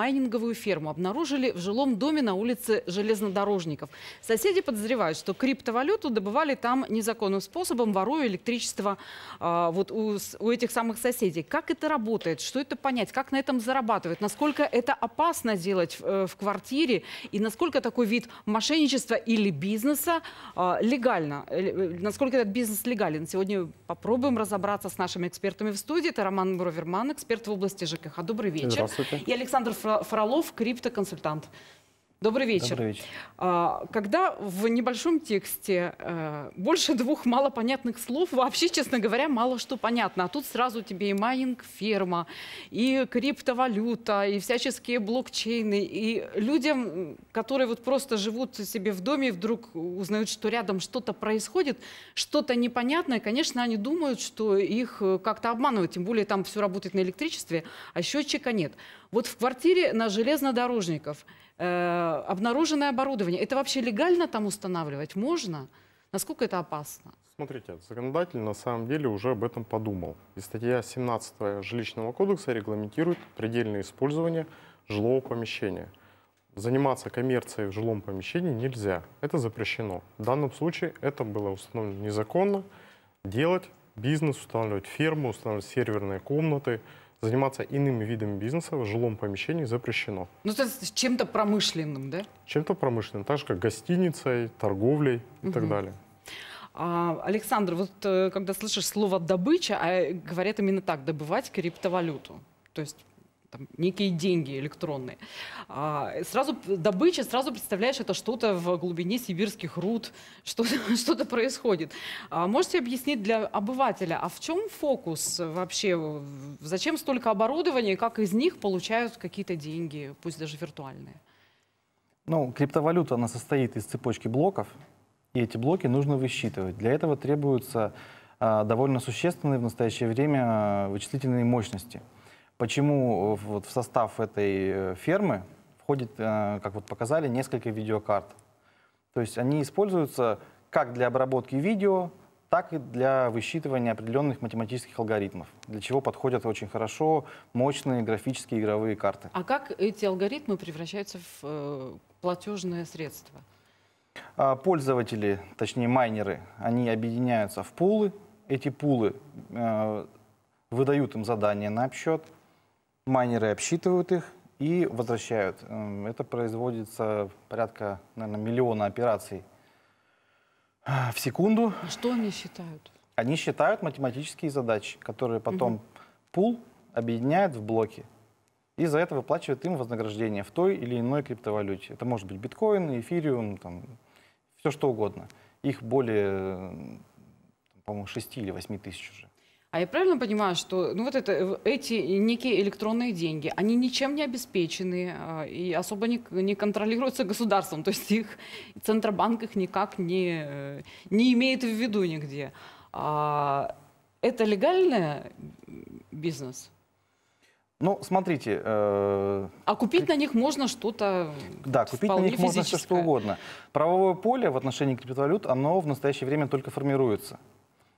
майнинговую ферму обнаружили в жилом доме на улице Железнодорожников. Соседи подозревают, что криптовалюту добывали там незаконным способом, воруя электричество а, вот у, у этих самых соседей. Как это работает? Что это понять? Как на этом зарабатывать? Насколько это опасно делать в, э, в квартире? И насколько такой вид мошенничества или бизнеса а, легально? Э, э, насколько этот бизнес легален? Сегодня попробуем разобраться с нашими экспертами в студии. Это Роман Броверман, эксперт в области ЖКХ. Добрый вечер. Здравствуйте. И Александр Фролов Фролов, криптоконсультант. Добрый вечер. Добрый вечер. А, когда в небольшом тексте э, больше двух малопонятных слов, вообще, честно говоря, мало что понятно. А тут сразу тебе и майнинг, ферма, и криптовалюта, и всяческие блокчейны. И людям, которые вот просто живут себе в доме, вдруг узнают, что рядом что-то происходит, что-то непонятное, конечно, они думают, что их э, как-то обманывают. Тем более там все работает на электричестве, а счетчика нет. Вот в квартире на железнодорожников – Э, обнаруженное оборудование. Это вообще легально там устанавливать? Можно? Насколько это опасно? Смотрите, законодатель на самом деле уже об этом подумал. И статья 17 Жилищного кодекса регламентирует предельное использование жилого помещения. Заниматься коммерцией в жилом помещении нельзя. Это запрещено. В данном случае это было установлено незаконно. Делать бизнес, устанавливать ферму, устанавливать серверные комнаты – заниматься иными видами бизнеса в жилом помещении запрещено. Ну, то есть чем-то промышленным, да? Чем-то промышленным, так же, как гостиницей, торговлей и угу. так далее. А, Александр, вот э, когда слышишь слово «добыча», а, э, говорят именно так, добывать криптовалюту. То есть там, некие деньги электронные. А, сразу добыча, сразу представляешь, это что-то в глубине сибирских руд, что-то, что-то происходит. А можете объяснить для обывателя, а в чем фокус вообще? Зачем столько оборудования, как из них получают какие-то деньги, пусть даже виртуальные? Ну, криптовалюта, она состоит из цепочки блоков, и эти блоки нужно высчитывать. Для этого требуются а, довольно существенные в настоящее время а, вычислительные мощности – Почему э, вот в состав этой э, фермы входит, э, как вот показали, несколько видеокарт. То есть они используются как для обработки видео, так и для высчитывания определенных математических алгоритмов, для чего подходят очень хорошо мощные графические игровые карты. А как эти алгоритмы превращаются в платежное средство? А, пользователи, точнее майнеры, они объединяются в пулы. Эти пулы э, выдают им задания на обсчет, майнеры обсчитывают их и возвращают. Эм, это производится порядка, наверное, миллиона операций э, в секунду. Что они считают? Они считают математические задачи, которые потом угу. пул объединяет в блоки. И за это выплачивает им вознаграждение в той или иной криптовалюте. Это может быть биткоин, эфириум, там, все что угодно. Их более, по-моему, 6 или 8 тысяч уже. А я правильно понимаю, что ну, вот это, эти некие электронные деньги, они ничем не обеспечены а, и особо не, не контролируются государством, то есть их Центробанк их никак не, э, не имеет в виду нигде. А это легальный бизнес? Ну, смотрите. Э... А купить на них можно что-то. Да, купить на них физическое. можно все что угодно. Правовое поле в отношении криптовалют, оно в настоящее время только формируется.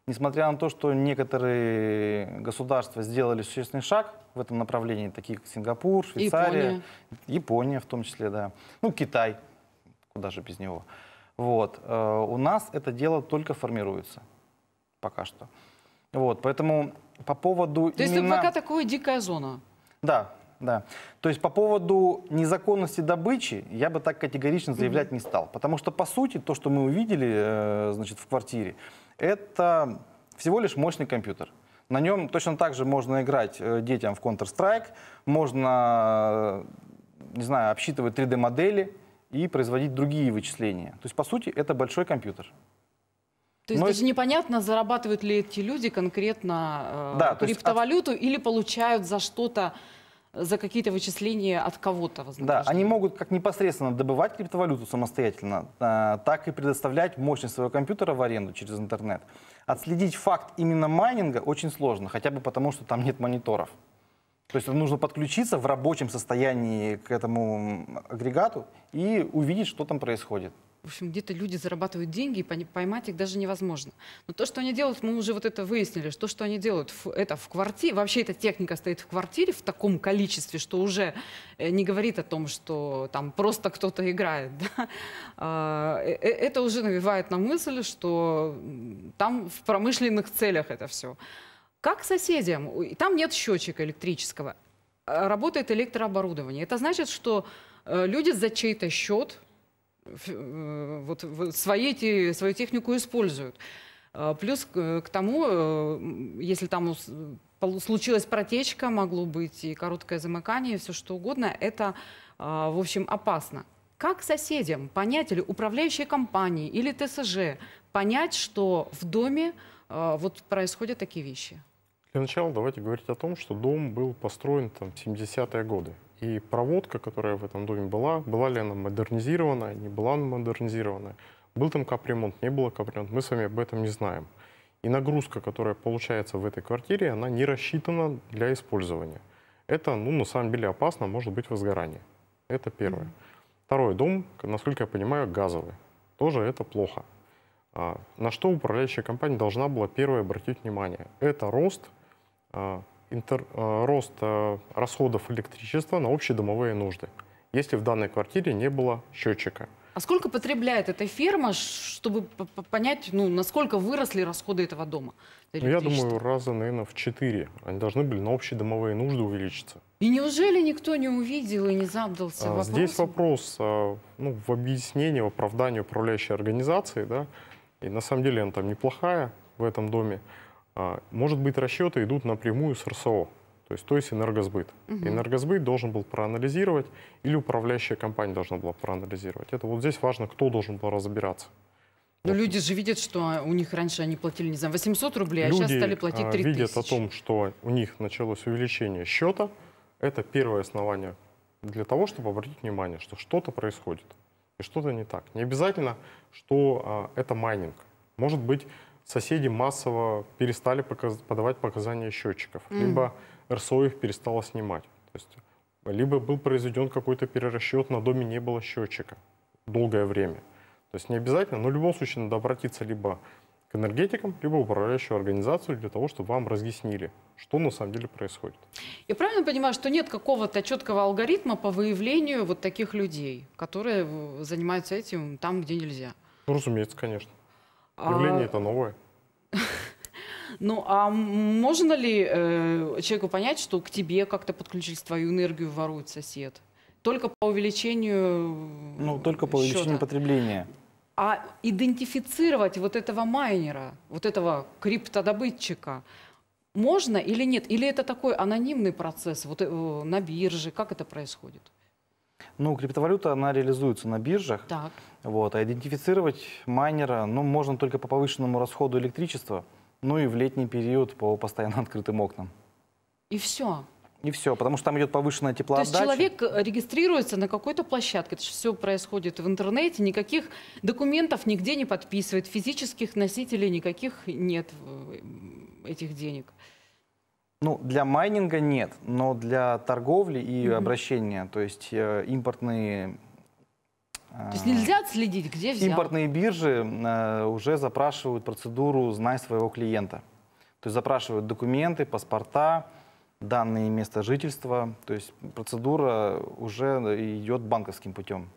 Несмотря на то, что некоторые государства сделали существенный шаг в этом направлении, такие как Сингапур, Швейцария, Япония, Япония в том числе, да, ну, Китай, куда же без него. Вот. Э, у нас это дело только формируется пока что. Вот, поэтому по поводу То именно... есть это пока такая дикая зона? Да, да. То есть по поводу незаконности добычи я бы так категорично заявлять mm-hmm. не стал. Потому что, по сути, то, что мы увидели э, значит, в квартире, это всего лишь мощный компьютер. На нем точно так же можно играть э, детям в Counter-Strike, можно, э, не знаю, обсчитывать 3D-модели и производить другие вычисления. То есть, по сути, это большой компьютер. То есть Но... даже непонятно, зарабатывают ли эти люди конкретно э, да, криптовалюту есть... или получают за что-то за какие-то вычисления от кого-то Да, они могут как непосредственно добывать криптовалюту самостоятельно, а, так и предоставлять мощность своего компьютера в аренду через интернет. Отследить факт именно майнинга очень сложно, хотя бы потому, что там нет мониторов. То есть нужно подключиться в рабочем состоянии к этому агрегату и увидеть, что там происходит в общем, где-то люди зарабатывают деньги, и поймать их даже невозможно. Но то, что они делают, мы уже вот это выяснили, что, что они делают, это в квартире, вообще эта техника стоит в квартире в таком количестве, что уже э, не говорит о том, что там просто кто-то играет. Да? А, э, э, это уже навевает на мысль, что там в промышленных целях это все. Как соседям? И там нет счетчика электрического. Работает электрооборудование. Это значит, что люди за чей-то счет Э, вот свои, те, свою технику используют. А, плюс к тому, э, если там случилась протечка, могло быть и короткое замыкание, и все что угодно, это, а, в общем, опасно. Как соседям понять, или управляющей компании, или ТСЖ, понять, что в доме а, вот происходят такие вещи? Для начала давайте говорить о том, что дом был построен там, в 70-е годы. И проводка, которая в этом доме была, была ли она модернизирована, не была она модернизирована. Был там капремонт, не было капремонт, мы с вами об этом не знаем. И нагрузка, которая получается в этой квартире, она не рассчитана для использования. Это, ну, на самом деле опасно, может быть возгорание. Это первое. Второй дом, насколько я понимаю, газовый. Тоже это плохо. А, на что управляющая компания должна была первое обратить внимание? Это рост а, интер, э, рост э, расходов электричества на общедомовые нужды, если в данной квартире не было счетчика. А сколько потребляет эта ферма, чтобы понять, ну, насколько выросли расходы этого дома? Ну, я думаю, раза, наверное, в четыре. Они должны были на общие домовые нужды увеличиться. И неужели никто не увидел и не задался а, вопросом? Здесь вопрос э, ну, в объяснении, в оправдании управляющей организации. Да? И на самом деле она там неплохая в этом доме. А, может быть, расчеты идут напрямую с РСО, то есть, то есть энергосбыт. Угу. Энергосбыт должен был проанализировать или управляющая компания должна была проанализировать. Это вот здесь важно, кто должен был разбираться. Но ну, люди же видят, что у них раньше они платили, не знаю, 800 рублей, а сейчас стали платить 3000. А, люди видят о том, что у них началось увеличение счета. Это первое основание для того, чтобы обратить внимание, что что-то происходит и что-то не так. Не обязательно, что а, это майнинг. Может быть, соседи массово перестали показ подавать показания счетчиков, mm. либо РСО их перестало снимать. То есть, либо был произведен какой-то перерасчет, на доме не было счетчика долгое время. То есть не обязательно, но в любом случае надо обратиться либо к энергетикам, либо управляющую организацию для того, чтобы вам разъяснили, что на самом деле происходит. Я правильно понимаю, что нет какого-то четкого алгоритма по выявлению вот таких людей, которые э, занимаются этим там, где нельзя? Ну, разумеется, конечно. Явление а... это новое. Ну, а можно ли э, человеку понять, что к тебе как-то подключились, твою энергию ворует сосед? Только по увеличению Ну, только по счета. увеличению потребления. А идентифицировать вот этого майнера, вот этого криптодобытчика, можно или нет? Или это такой анонимный процесс вот, э, на бирже? Как это происходит? Ну, криптовалюта, она реализуется на биржах. Так. Вот, а идентифицировать майнера, ну, можно только по повышенному расходу электричества, ну и в летний период по постоянно открытым окнам. И все? И все, потому что там идет повышенная теплоотдача. То есть человек э, регистрируется на какой-то площадке, это же все происходит в интернете, никаких документов нигде не подписывает, физических носителей никаких нет э, этих денег. Ну, для майнинга нет, но для торговли и mm-hmm. обращения, то есть э, импортные... Э, то есть нельзя отследить, где взял? Импортные биржи э, уже запрашивают процедуру «Знай своего клиента». То есть запрашивают документы, паспорта, данные места жительства. То есть процедура уже идет банковским путем.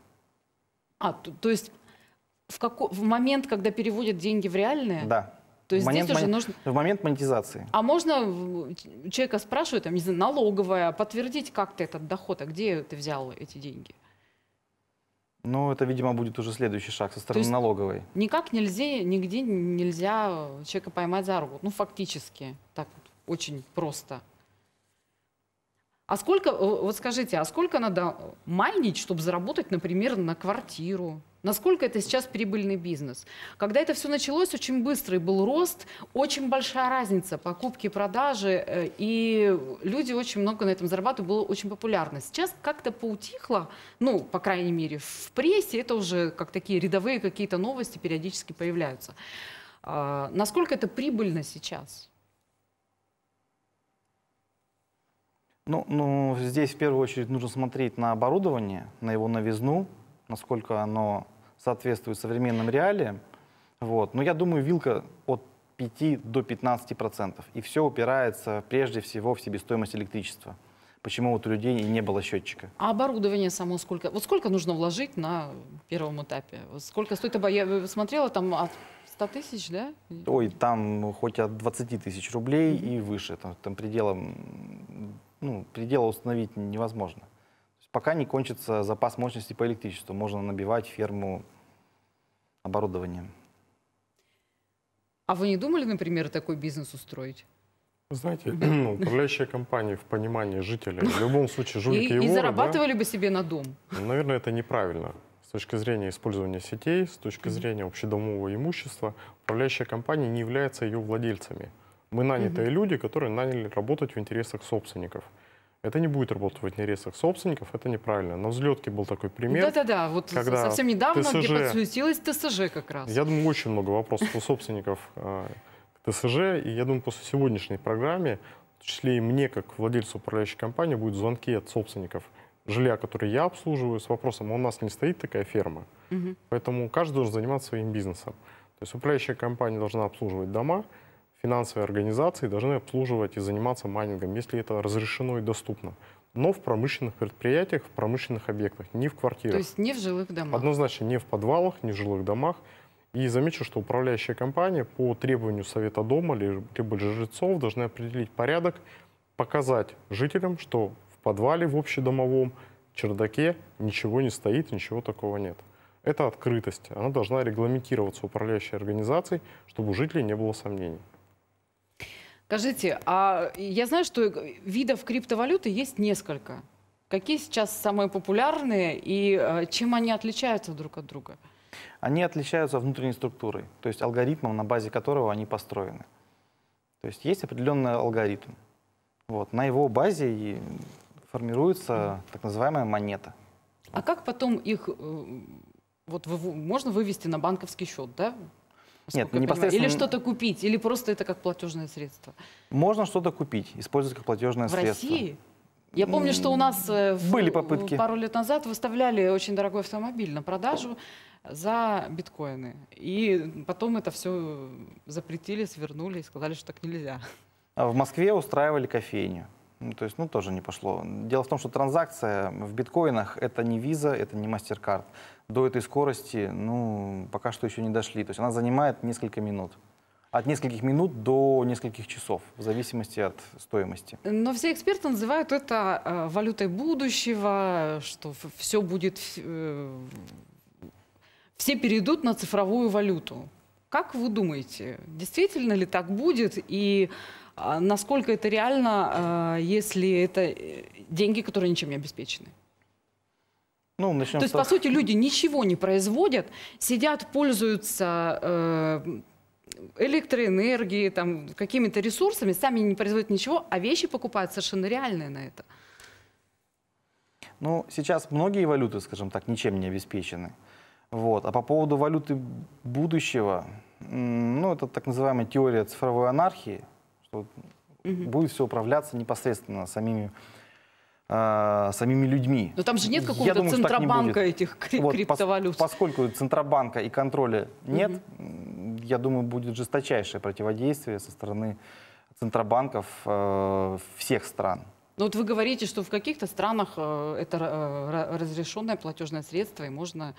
А, то, то есть в, како- в момент, когда переводят деньги в реальные? Да. То есть момент, здесь уже нужно... В момент монетизации. А можно человека спрашивать, там, не знаю, налоговая, подтвердить как-то этот доход, а где ты взял эти деньги? Ну, это, видимо, будет уже следующий шаг со стороны налоговой. Никак нельзя, нигде нельзя человека поймать за руку. Ну, фактически, так вот, очень просто. А сколько, э, вот скажите, а сколько надо майнить, чтобы заработать, например, на квартиру? Насколько это сейчас прибыльный бизнес? Когда это все началось, очень быстрый был рост, очень большая разница покупки, продажи, э, и люди очень много на этом зарабатывали, было очень популярно. Сейчас как-то поутихло, ну, по крайней мере, в прессе это уже как такие рядовые какие-то новости периодически появляются. А, насколько это прибыльно сейчас? Ну, ну, здесь в первую очередь нужно смотреть на оборудование, на его новизну, насколько оно соответствует современным реалиям. Вот. Но я думаю, вилка от 5 до 15 процентов. И все упирается прежде всего в себестоимость электричества. Почему вот у людей не было счетчика. А оборудование само сколько? Вот сколько нужно вложить на первом этапе? Сколько стоит? Я смотрела там от 100 тысяч, да? Ой, там хоть от 20 тысяч рублей mm -hmm. и выше. Там, там пределом ну, предела установить невозможно. Пока не кончится запас мощности по электричеству, можно набивать ферму оборудованием. А вы не думали, например, такой бизнес устроить? Знаете, ну, управляющая компания в понимании жителя, в любом случае жулики и, и, и воры, зарабатывали да, бы себе на дом. Ну, наверное, это неправильно. С точки зрения использования сетей, с точки зрения общедомового имущества, управляющая компания не является ее владельцами. Мы нанятые угу. люди, которые наняли работать в интересах собственников. Это не будет работать в интересах собственников, это неправильно. На взлетке был такой пример. Да-да-да, вот когда совсем недавно ТСЖ, где подсуетилась ТСЖ как раз. Я думаю, очень много вопросов у собственников э, к ТСЖ. И я думаю, после сегодняшней программы, в числе и мне, как владельцу управляющей компании, будут звонки от собственников жилья, которые я обслуживаю, с вопросом, «А у нас не стоит такая ферма. Поэтому каждый должен заниматься своим бизнесом. То есть управляющая компания должна обслуживать дома, финансовые организации должны обслуживать и заниматься майнингом, если это разрешено и доступно. Но в промышленных предприятиях, в промышленных объектах, не в квартирах. То есть не в жилых домах? Однозначно не в подвалах, не в жилых домах. И замечу, что управляющая компания по требованию Совета дома либо жильцов должны определить порядок, показать жителям, что в подвале в общедомовом чердаке ничего не стоит, ничего такого нет. Это открытость. Она должна регламентироваться управляющей организацией, чтобы у жителей не было сомнений. Скажите, а я знаю, что видов криптовалюты есть несколько. Какие сейчас самые популярные и э, чем они отличаются друг от друга? Они отличаются внутренней структурой, то есть алгоритмом, на базе которого они построены. То есть есть определенный алгоритм. Вот, на его базе и формируется так называемая монета. А как потом их э, вот, можно вывести на банковский счет, да? Нет, непосредственно... Или что-то купить, или просто это как платежное средство? Можно что-то купить, использовать как платежное в средство. В России? Я помню, что у нас э, были попытки. пару лет назад выставляли очень дорогой автомобиль на продажу за биткоины. И потом это все запретили, свернули и сказали, что так нельзя. А в Москве устраивали кофейню. Ну То есть, ну, тоже не пошло. Дело в том, что транзакция в биткоинах – это не виза, это не мастер MasterCard. До этой скорости, ну, пока что еще не дошли. То есть она занимает несколько минут. От нескольких минут до нескольких часов, в зависимости от стоимости. Но все эксперты называют это э, валютой будущего, что все будет... Э, все перейдут на цифровую валюту. Как вы думаете, действительно ли так будет? И а насколько это реально, э, если это э, деньги, которые ничем не обеспечены? Ну, начнем То есть, по сути, люди ничего не производят, сидят, пользуются э, электроэнергией, там, какими-то ресурсами, сами не производят ничего, а вещи покупают совершенно реальные на это. Ну, сейчас многие валюты, скажем так, ничем не обеспечены. Вот. А по поводу валюты будущего, ну, это так называемая теория цифровой анархии – Типа, будет все управляться непосредственно самими э, самими людьми. Но там же нет какого-то центробанка не этих крип вот, криптовалют. Пос, поскольку центробанка и контроля нет, угу. я думаю, будет жесточайшее противодействие со стороны центробанков э, всех стран. Но ну вот вы говорите, что в каких-то странах э, это э, разрешенное платежное средство, и можно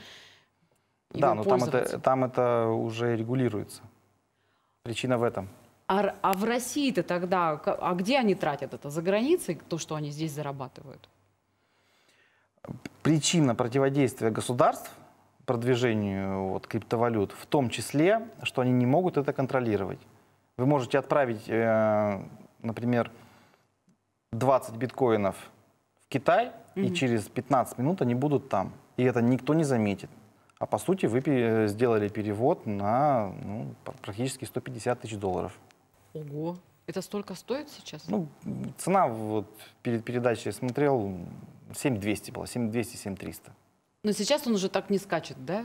его Да, но там это, там это уже регулируется. Причина в этом. А, а в России-то тогда, а где они тратят это? За границей то, что они здесь зарабатывают? Причина противодействия государств продвижению вот, криптовалют, в том числе, что они не могут это контролировать. Вы можете отправить, э, например, 20 биткоинов в Китай, угу. и через 15 минут они будут там. И это никто не заметит. А по сути вы э, сделали перевод на ну, практически 150 тысяч долларов. Ого, это столько стоит сейчас? Ну, цена вот перед передачей я смотрел 7200 было, 7200, 7300. Но сейчас он уже так не скачет, да?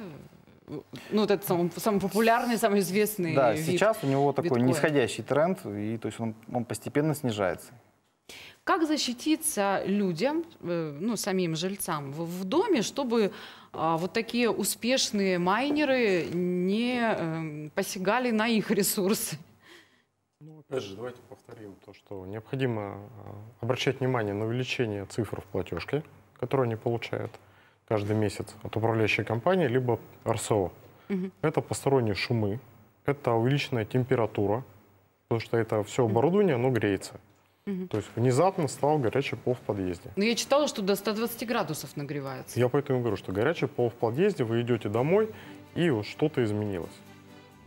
Ну, вот этот самый, самый популярный, самый известный Да, вид сейчас у него такой биткоин. нисходящий тренд, и то есть он, он постепенно снижается. Как защититься людям, э, ну, самим жильцам в, в доме, чтобы а, вот такие успешные майнеры не э, посягали на их ресурсы? Подожди, давайте повторим то, что необходимо а, обращать внимание на увеличение цифр в платежке, которую они получают каждый месяц от управляющей компании, либо РСО. Угу. Это посторонние шумы, это увеличенная температура, потому что это все оборудование, оно греется. Угу. То есть внезапно стал горячий пол в подъезде. Но ну, я читала, что до 120 градусов нагревается. Я поэтому говорю, что горячий пол в подъезде, вы идете домой, и вот что-то изменилось.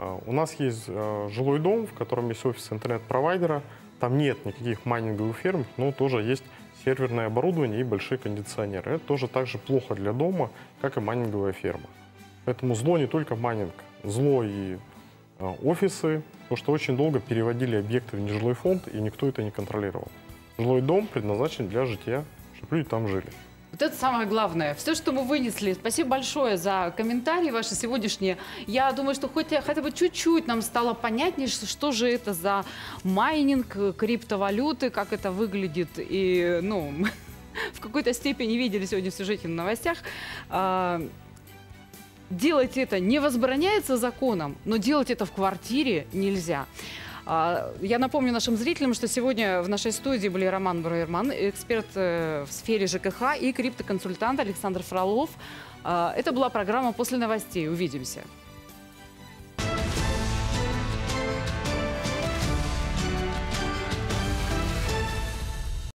Э, у нас есть э, жилой дом, в котором есть офис интернет-провайдера. Там нет никаких майнинговых ферм, но тоже есть серверное оборудование и большие кондиционеры. Это тоже так же плохо для дома, как и майнинговая ферма. Поэтому зло не только майнинг, зло и э, офисы, потому что очень долго переводили объекты в нежилой фонд, и никто это не контролировал. Жилой дом предназначен для жития, чтобы люди там жили. Вот это самое главное. Все, что мы вынесли. Спасибо большое за комментарии ваши сегодняшние. Я думаю, что хоть хотя бы чуть-чуть нам стало понятнее, что, что же это за майнинг криптовалюты, как это выглядит и, ну, в какой-то степени видели сегодня в сюжете на новостях. А, делать это не возбраняется законом, но делать это в квартире нельзя. А, я напомню нашим зрителям, что сегодня в нашей студии были Роман Броерман, эксперт э, в сфере ЖКХ и криптоконсультант Александр Фролов. А, это была программа «После новостей». Увидимся.